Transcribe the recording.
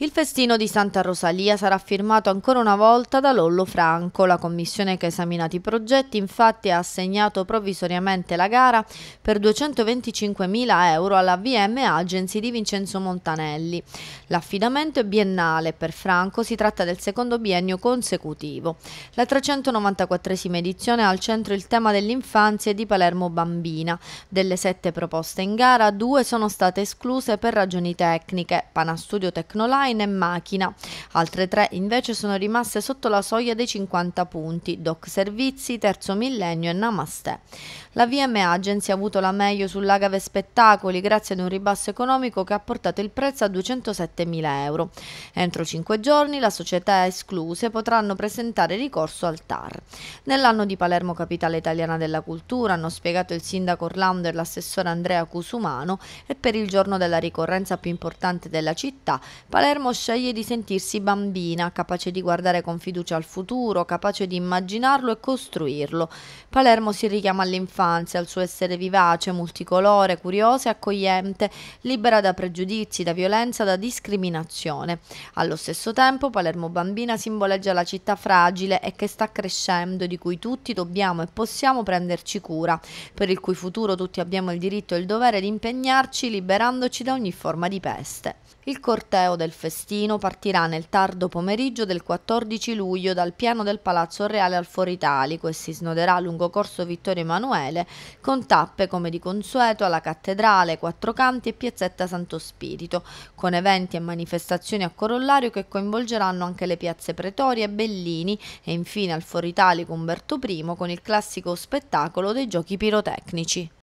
Il festino di Santa Rosalia sarà firmato ancora una volta da Lollo Franco. La commissione che ha esaminato i progetti infatti ha assegnato provvisoriamente la gara per 225.000 euro alla VM Agency di Vincenzo Montanelli. L'affidamento è biennale per Franco, si tratta del secondo biennio consecutivo. La 394esima edizione ha al centro il tema dell'infanzia e di Palermo Bambina. Delle sette proposte in gara, due sono state escluse per ragioni tecniche, Panastudio Tecnoline online e macchina. Altre tre invece sono rimaste sotto la soglia dei 50 punti, Doc Servizi, Terzo Millennio e Namaste. La VMA Agency ha avuto la meglio sull'Agave Spettacoli grazie ad un ribasso economico che ha portato il prezzo a 207.000 euro. Entro cinque giorni la società escluse potranno presentare ricorso al TAR. Nell'anno di Palermo Capitale Italiana della Cultura hanno spiegato il sindaco Orlando e l'assessore Andrea Cusumano e per il giorno della ricorrenza più importante della città Palermo Palermo sceglie di sentirsi bambina, capace di guardare con fiducia al futuro, capace di immaginarlo e costruirlo. Palermo si richiama all'infanzia, al suo essere vivace, multicolore, curiosa e accogliente, libera da pregiudizi, da violenza, da discriminazione. Allo stesso tempo Palermo bambina simboleggia la città fragile e che sta crescendo, di cui tutti dobbiamo e possiamo prenderci cura, per il cui futuro tutti abbiamo il diritto e il dovere di impegnarci liberandoci da ogni forma di peste. Il corteo del festival festino partirà nel tardo pomeriggio del 14 luglio dal piano del Palazzo Reale al Foro Italico e si snoderà lungo corso Vittorio Emanuele con tappe come di consueto alla Cattedrale, Quattro Canti e Piazzetta Santo Spirito, con eventi e manifestazioni a corollario che coinvolgeranno anche le piazze Pretoria, Bellini e infine al Foro Italico Umberto I con il classico spettacolo dei giochi pirotecnici.